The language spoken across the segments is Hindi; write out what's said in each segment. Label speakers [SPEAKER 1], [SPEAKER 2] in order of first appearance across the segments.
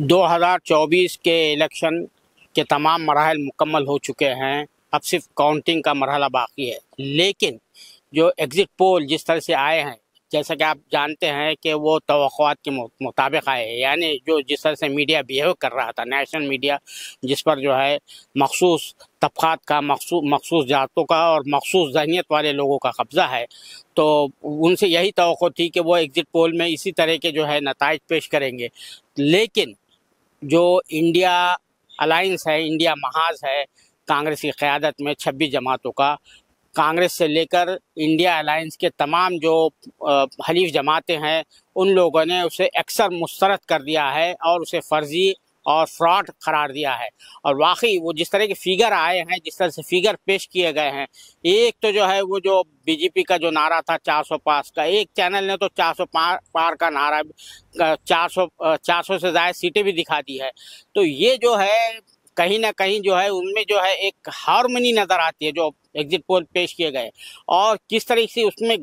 [SPEAKER 1] 2024 के इलेक्शन के तमाम मरहल मुकम्मल हो चुके हैं अब सिर्फ काउंटिंग का मरहला बाकी है लेकिन जो एग्ज़िट पोल जिस तरह से आए हैं जैसा कि आप जानते हैं कि वो तो के मुताबिक आए यानी जो जिस तरह से मीडिया बिहेव कर रहा था नेशनल मीडिया जिस पर जो है मखसूस तबक़ात का मखसूस जातों का और मखसूस जहनीत वाले लोगों का कब्ज़ा है तो उनसे यही तो थी कि वो एग्ज़िट पोल में इसी तरह के जो है नतज पेश करेंगे लेकिन जो इंडिया अलाइंस है इंडिया महाज है कांग्रेस की क़्यादत में छब्बीस जमातों का कांग्रेस से लेकर इंडिया अलाइंस के तमाम जो हलीफ जमातें हैं उन लोगों ने उसे अक्सर मुस्रद कर दिया है और उसे फर्जी और फ्रॉड करार दिया है और वाकई वो जिस तरह के फिगर आए हैं जिस तरह से फिगर पेश किए गए हैं एक तो जो है वो जो बीजेपी का जो नारा था 400 पास का एक चैनल ने तो 400 पार पार का नारा 400 400 से ज़्यादा सीटें भी दिखा दी है तो ये जो है कहीं ना कहीं जो है उनमें जो है एक हारमोनी नज़र आती है जो एग्जिट पोल पेश किए गए और किस तरीके से उसमें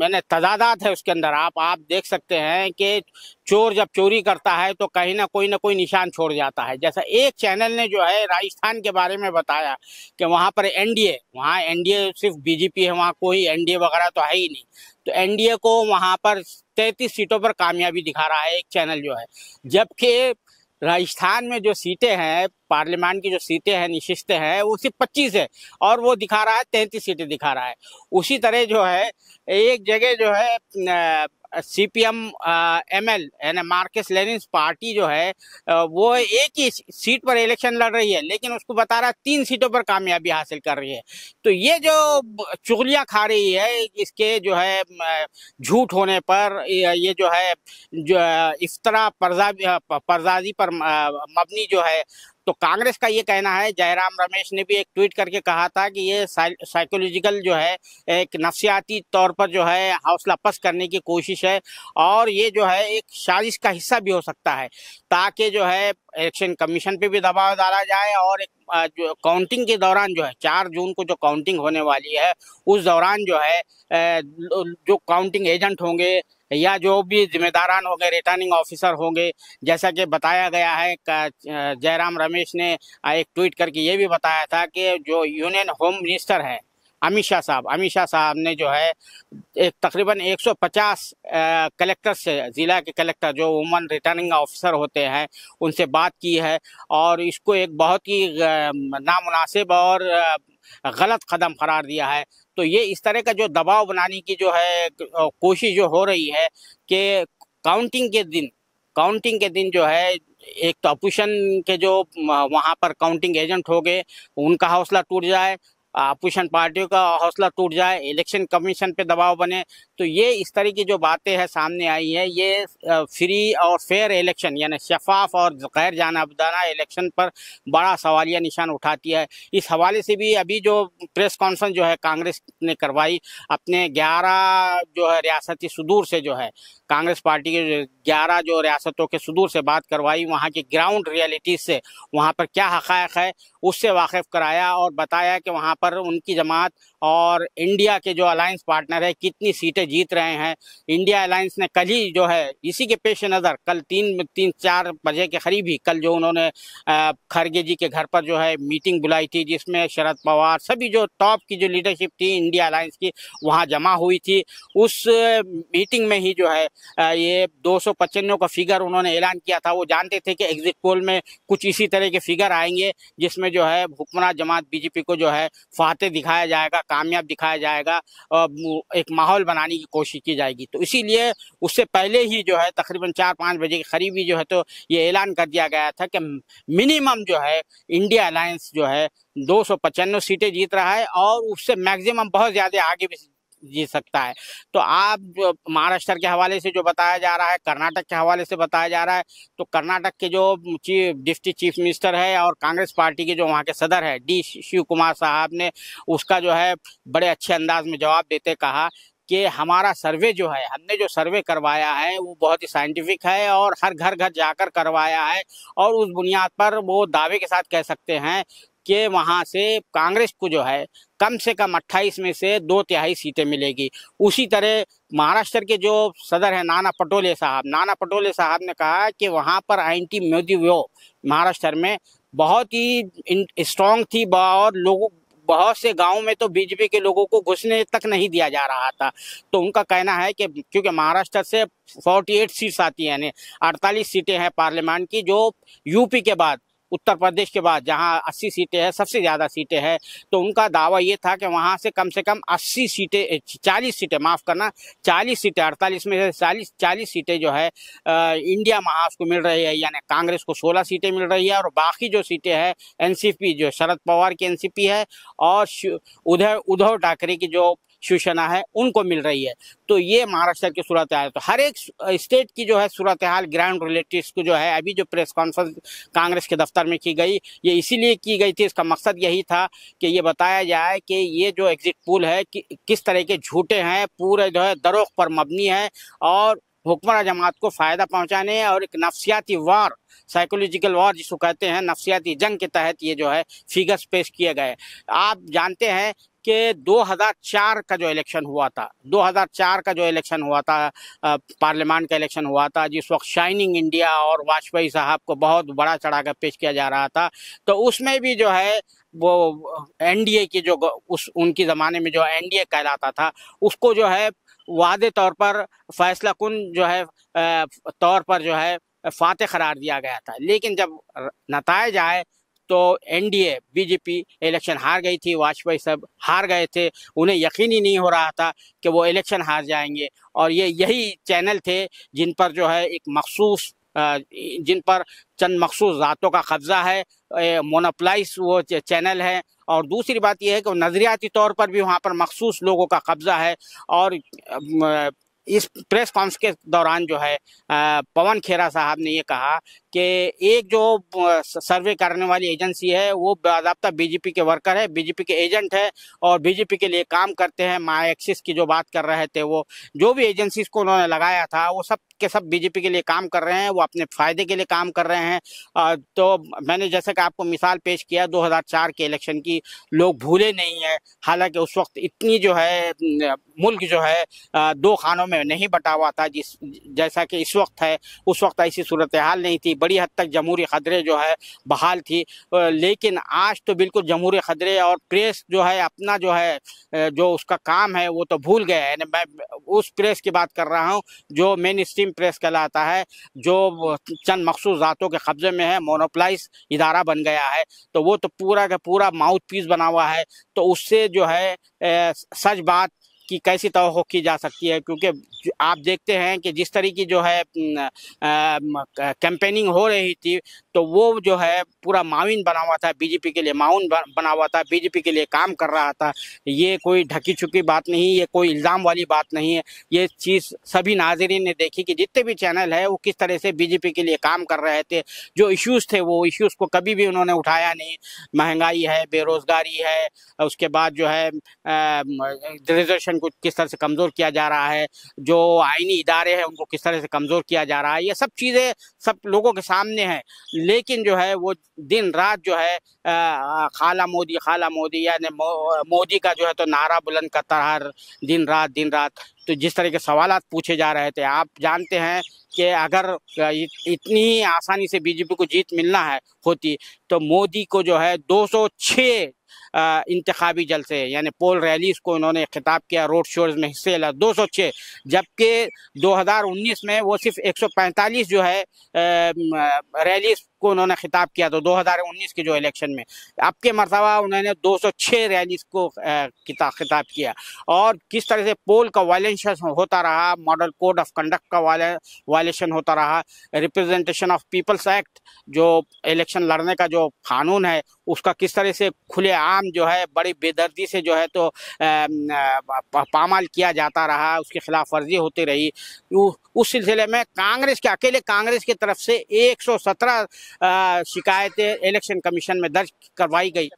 [SPEAKER 1] मैंने तजादात है उसके अंदर आप आप देख सकते हैं कि चोर जब चोरी करता है तो कहीं ना कोई ना कोई निशान छोड़ जाता है जैसा एक चैनल ने जो है राजस्थान के बारे में बताया कि वहाँ पर एनडीए वहाँ एनडीए सिर्फ बीजेपी है वहाँ कोई एनडीए वगैरह तो है ही नहीं तो एनडीए को वहाँ पर तैंतीस सीटों पर कामयाबी दिखा रहा है एक चैनल जो है जबकि राजस्थान में जो सीटें हैं पार्लियामेंट की जो सीटें हैं निशिस्तें हैं वो सिर्फ पच्चीस है और वो दिखा रहा है तैंतीस सीटें दिखा रहा है उसी तरह जो है एक जगह जो है C P M M L यानी मार्केस लेनिन पार्टी जो है वो एक ही सीट पर इलेक्शन लड़ रही है लेकिन उसको बता रहा है तीन सीटों पर कामयाबी हासिल कर रही है तो ये जो चुगलियाँ खा रही है इसके जो है झूठ होने पर ये जो है जो इफ्तरा परजा परजाजी पर मबनी जो है तो कांग्रेस का ये कहना है जयराम रमेश ने भी एक ट्वीट करके कहा था कि ये साइकोलॉजिकल जो है एक नफसियाती तौर पर जो है हौसला पस करने की कोशिश है और ये जो है एक साजिश का हिस्सा भी हो सकता है ताकि जो है इलेक्शन कमीशन पे भी दबाव डाला जाए और एक जो काउंटिंग के दौरान जो है चार जून को जो काउंटिंग होने वाली है उस दौरान जो है जो काउंटिंग एजेंट होंगे या जो भी जिम्मेदारान होंगे रिटर्निंग ऑफिसर होंगे जैसा कि बताया गया है जयराम रमेश ने एक ट्वीट करके ये भी बताया था कि जो यूनियन होम मिनिस्टर हैं अमित शाह साहब अमित शाह साहब ने जो है एक तकरीबन 150 कलेक्टर से ज़िला के कलेक्टर जो वुमन रिटर्निंग ऑफिसर होते हैं उनसे बात की है और इसको एक बहुत ही नामनासिब और गलत कदम करार दिया है तो ये इस तरह का जो दबाव बनाने की जो है कोशिश जो हो रही है कि काउंटिंग के दिन काउंटिंग के दिन जो है एक तो अपोजिशन के जो वहाँ पर काउंटिंग एजेंट हो गए उनका हौसला टूट जाए अपोजिशन पार्टियों का हौसला टूट जाए इलेक्शन कमीशन पे दबाव बने तो ये इस तरह की जो बातें हैं सामने आई हैं ये फ्री और फेयर इलेक्शन यानी शफाफ और गैर जानबदाना इलेक्शन पर बड़ा सवालिया निशान उठाती है इस हवाले से भी अभी जो प्रेस कॉन्फ्रेंस जो है कांग्रेस ने करवाई अपने ग्यारह जो है रियासती सुदूर से जो है कांग्रेस पार्टी के ग्यारह जो रियासतों के सुदूर से बात करवाई वहाँ की ग्राउंड रियलिटीज़ से वहाँ पर क्या हक़ है उससे वाकिफ़ कराया और बताया कि वहाँ पर उनकी जमात और इंडिया के जो अलायंस पार्टनर है कितनी सीटें जीत रहे हैं इंडिया अलायंस ने कल ही जो है इसी के पेश नज़र कल तीन तीन चार बजे के करीब ही कल जो उन्होंने खरगे जी के घर पर जो है मीटिंग बुलाई थी जिसमें शरद पवार सभी जो टॉप की जो लीडरशिप थी इंडिया अलायंस की वहाँ जमा हुई थी उस मीटिंग में ही जो है ये दो सौ का फिगर उन्होंने ऐलान किया था वो जानते थे कि एग्जिट पोल में कुछ इसी तरह के फिगर आएंगे जिसमें जो है हुक्मरान जमात बीजेपी को जो है फाते दिखाया जाएगा कामयाब दिखाया जाएगा एक माहौल बनाने बनाने की कोशिश की जाएगी तो इसीलिए उससे पहले ही जो है तकरीबन चार पाँच बजे के करीब ही जो है तो ये ऐलान कर दिया गया था कि मिनिमम जो है इंडिया अलायंस जो है दो सीटें जीत रहा है और उससे मैक्सिमम बहुत ज़्यादा आगे भी जीत सकता है तो आप जो महाराष्ट्र के हवाले से जो बताया जा रहा है कर्नाटक के हवाले से बताया जा रहा है तो कर्नाटक के जो चीफ डिप्टी चीफ मिनिस्टर है और कांग्रेस पार्टी के जो वहाँ के सदर है डी शिव कुमार साहब ने उसका जो है बड़े अच्छे अंदाज में जवाब देते कहा कि हमारा सर्वे जो है हमने जो सर्वे करवाया है वो बहुत ही साइंटिफिक है और हर घर घर जाकर करवाया है और उस बुनियाद पर वो दावे के साथ कह सकते हैं कि वहाँ से कांग्रेस को जो है कम से कम 28 में से दो तिहाई सीटें मिलेगी उसी तरह महाराष्ट्र के जो सदर हैं नाना पटोले साहब नाना पटोले साहब ने कहा कि वहाँ पर आई मोदी व्यो महाराष्ट्र में बहुत ही स्ट्रांग थी और लोगों बहुत से गाँव में तो बीजेपी के लोगों को घुसने तक नहीं दिया जा रहा था तो उनका कहना है कि क्योंकि महाराष्ट्र से 48 सीट्स आती हैं यानी 48 सीटें हैं पार्लियामेंट की जो यूपी के बाद उत्तर प्रदेश के बाद जहां 80 सीटें हैं सबसे ज़्यादा सीटें हैं तो उनका दावा ये था कि वहां से कम से कम 80 सीटें 40 सीटें माफ़ करना 40 सीटें 48 में से चालीस चालीस सीटें जो है आ, इंडिया महाज को मिल रही है यानी कांग्रेस को 16 सीटें मिल रही है और बाकी जो सीटें हैं एनसीपी जो शरद पवार की एनसीपी है और उधर उद्धव ठाकरे की जो शिवसेना है उनको मिल रही है तो ये महाराष्ट्र की सूरत हाल तो हर एक स्टेट की जो है सूरत हाल ग्राउंड रिलेटिव को जो है अभी जो प्रेस कॉन्फ्रेंस कांग्रेस के दफ्तर में की गई ये इसीलिए की गई थी इसका मकसद यही था कि ये बताया जाए कि ये जो एग्जिट पोल है कि, किस तरह के झूठे हैं पूरे जो है दरोख पर मबनी है और हुक्मरा जमात को फ़ायदा पहुंचाने और एक नफसियाती वार साइकोलॉजिकल वॉर जिसको कहते हैं नफसियाती जंग के तहत ये जो है फिगर्स पेश किए गए आप जानते हैं कि 2004 का जो इलेक्शन हुआ था 2004 का जो इलेक्शन हुआ था पार्लियामान का इलेक्शन हुआ था जिस वक्त शाइनिंग इंडिया और वाजपेयी साहब को बहुत बड़ा चढ़ा कर पेश किया जा रहा था तो उसमें भी जो है वो एनडीए की जो उस उनकी ज़माने में जो एनडीए कहलाता था उसको जो है वादे तौर पर फैसला कन जो है तौर पर जो है फातह करार दिया गया था लेकिन जब नतज आए तो एनडीए बीजेपी इलेक्शन हार गई थी वाजपेयी साहब हार गए थे उन्हें यकीन ही नहीं हो रहा था कि वो इलेक्शन हार जाएंगे और ये यही चैनल थे जिन पर जो है एक मखसूस जिन पर चंद मखसूस ज़ातों का कब्ज़ा है मोनोप्लाइस वो चैनल है और दूसरी बात यह है कि नज़रियाती तौर पर भी वहाँ पर मखसूस लोगों का कब्ज़ा है और इस प्रेस कॉन्फ्रेंस के दौरान जो है पवन खेरा साहब ने ये कहा कि एक जो सर्वे करने वाली एजेंसी है वो बाबा बीजेपी के वर्कर है बीजेपी के एजेंट है और बीजेपी के लिए काम करते हैं माई एक्सिस की जो बात कर रहे थे वो जो भी एजेंसीज को उन्होंने लगाया था वो सब के सब बीजेपी के लिए काम कर रहे हैं वो अपने फायदे के लिए काम कर रहे हैं तो मैंने जैसे कि आपको मिसाल पेश किया 2004 के इलेक्शन की लोग भूले नहीं हैं हालांकि उस वक्त इतनी जो है मुल्क जो है दो खानों में नहीं बटा हुआ था जिस जैसा कि इस वक्त है उस वक्त ऐसी सूरत हाल नहीं थी बड़ी हद तक जमहूरी खदरे जो है बहाल थी लेकिन आज तो बिल्कुल जमहूरी खदरे और प्रेस जो है अपना जो है जो उसका काम है वो तो भूल गया है मैं उस प्रेस की बात कर रहा हूँ जो मेन स्ट्रीम प्रेस कहलाता है जो चंद मखसूस ज़ातों के कब्ज़े में है मोनोप्लाइज इदारा बन गया है तो वो तो पूरा का पूरा माउथ पीस बना हुआ है तो उससे जो है सच बात इसकी कैसी तो की जा सकती है क्योंकि आप देखते हैं कि जिस तरीके जो है कैंपेनिंग हो रही थी तो वो जो है पूरा माविन बना हुआ था बीजेपी के लिए माउन बना हुआ था बीजेपी के लिए काम कर रहा था ये कोई ढकी छुकी बात नहीं ये कोई इल्ज़ाम वाली बात नहीं है ये चीज़ सभी नाजरन ने देखी कि जितने भी चैनल है वो किस तरह से बीजेपी के लिए काम कर रहे थे जो इश्यूज़ थे वो इश्यूज़ को कभी भी उन्होंने उठाया नहीं महंगाई है बेरोज़गारी है उसके बाद जो है रिजर्वेशन उनको किस तरह से कमज़ोर किया जा रहा है जो आइनी इदारे हैं उनको किस तरह से कमज़ोर किया जा रहा है ये सब चीज़ें सब लोगों के सामने हैं लेकिन जो है वो दिन रात जो है खाला मोदी खाला मोदी यानी मोदी का जो है तो नारा बुलंद करता रहा दिन रात दिन रात तो जिस तरह के सवाल पूछे जा रहे थे आप जानते हैं कि अगर इतनी आसानी से बीजेपी को जीत मिलना है होती तो मोदी को जो है 206 इंतबी जलसे यानी पोल रैलीस को उन्होंने खिताब किया रोड शोज में हिस्से ला दो सौ छः जबकि दो हज़ार उन्नीस में वो सिर्फ एक सौ पैंतालीस जो है रैलीस को उन्होंने खिताब किया तो दो हज़ार उन्नीस के जो इलेक्शन में अब के मरतबा उन्होंने दो सौ छः रैलीस को खिताब किया और किस तरह से पोल का वायलेशन होता रहा मॉडल कोड ऑफ कंडक्ट का वायलेशन होता रहा रिप्रजेंटेशन ऑफ पीपल्स एक्ट जो इलेक्शन लड़ने का जो कानून है उसका किस तरह से खुले आम तमाम जो है बड़ी बेदर्दी से जो है तो पामाल किया जाता रहा उसके खिलाफ वर्जी होती रही उस सिलसिले में कांग्रेस के अकेले कांग्रेस की तरफ से 117 शिकायतें इलेक्शन कमीशन में दर्ज करवाई गई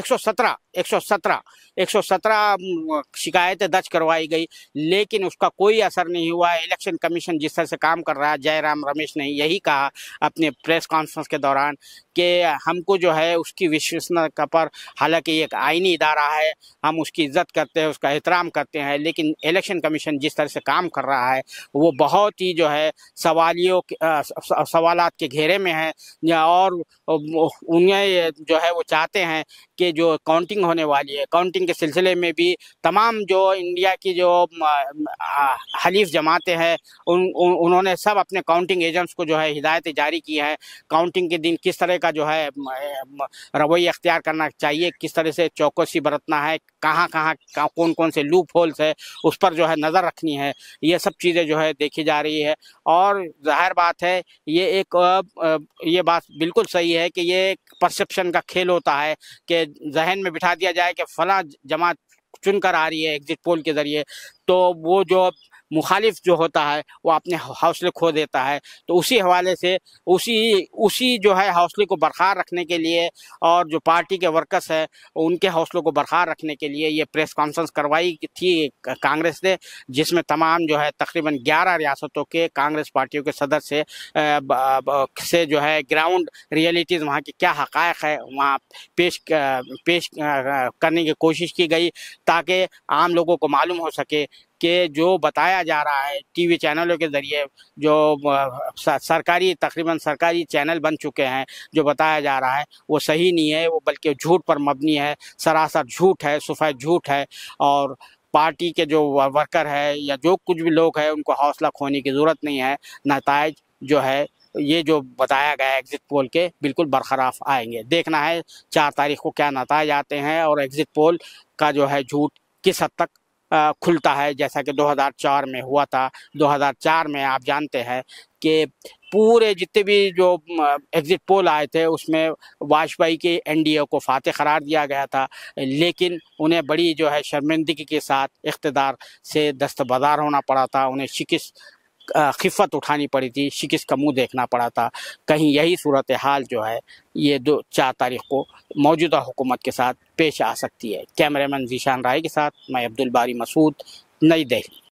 [SPEAKER 1] 117 117 117 शिकायतें दर्ज करवाई गई लेकिन उसका कोई असर नहीं हुआ इलेक्शन कमीशन जिस तरह से काम कर रहा है जयराम रमेश ने यही कहा अपने प्रेस कॉन्फ्रेंस के दौरान कि हमको जो है उसकी विश्वसनीयता पर हालांकि एक आइनी इदारा है हम उसकी इज्जत करते हैं उसका एहतराम करते हैं लेकिन इलेक्शन कमीशन जिस तरह से काम कर रहा है वो बहुत ही जो है सवालियों सवाल के घेरे में है और उन्हें जो है वो चाहते हैं कि जो काउंटिंग होने वाली है काउंटिंग के सिलसिले में भी तमाम जो इंडिया की जो हलीफ जमातें हैं उन, उन उन्होंने सब अपने काउंटिंग एजेंट्स को जो है हिदायतें जारी की हैं काउंटिंग के दिन किस तरह का जो है रवैया अख्तियार करना चाहिए किस तरह से चौकसी बरतना है कहाँ कहाँ कौन कौन से लूप होल्स है उस पर जो है नज़र रखनी है ये सब चीज़ें जो है देखी जा रही है और जाहिर बात है ये एक ये बात बिल्कुल सही है कि ये परसेप्शन का खेल होता है कि जहन में बिठा दिया जाए कि फला जमात चुनकर आ रही है एग्जिट पोल के ज़रिए तो वो जो मुखालिफ जो होता है वो अपने हौसले खो देता है तो उसी हवाले से उसी उसी जो है हौसले को बरकरार रखने के लिए और जो पार्टी के वर्कर्स है उनके हौसलों को बरकरार रखने के लिए ये प्रेस कॉन्फ्रेंस करवाई थी कांग्रेस ने जिसमें तमाम जो है तकरीबन ग्यारह रियासतों के कांग्रेस पार्टियों के सदर से से जो है ग्राउंड रियलिटीज़ वहाँ के क्या हक़ है वहाँ पेश पेश करने की कोशिश की गई ताकि आम लोगों को मालूम हो सके के जो बताया जा रहा है टीवी चैनलों के ज़रिए जो सरकारी तकरीबन सरकारी चैनल बन चुके हैं जो बताया जा रहा है वो सही नहीं है वो बल्कि झूठ पर मबनी है सरासर झूठ है सफ़ेद झूठ है और पार्टी के जो वर्कर है या जो कुछ भी लोग हैं उनको हौसला खोने की ज़रूरत नहीं है नतज जो है ये जो बताया गया एग्ज़िट पोल के बिल्कुल बरखराफ आएंगे देखना है चार तारीख को क्या नतज आते हैं और एग्ज़िट पोल का जो है झूठ किस हद तक खुलता है जैसा कि 2004 में हुआ था 2004 में आप जानते हैं कि पूरे जितने भी जो एग्ज़िट पोल आए थे उसमें वाजपेयी के एनडीए को फातह करार दिया गया था लेकिन उन्हें बड़ी जो है शर्मिंदगी के साथ इकतदार से दस्तबदार होना पड़ा था उन्हें शिकस्त खिफत उठानी पड़ी थी शिकस्त का मुंह देखना पड़ा था कहीं यही सूरत हाल जो है ये दो चार तारीख को मौजूदा हुकूमत के साथ पेश आ सकती है कैमरामैन जीशान राय के साथ मैं अब्दुल बारी मसूद नई दिल्ली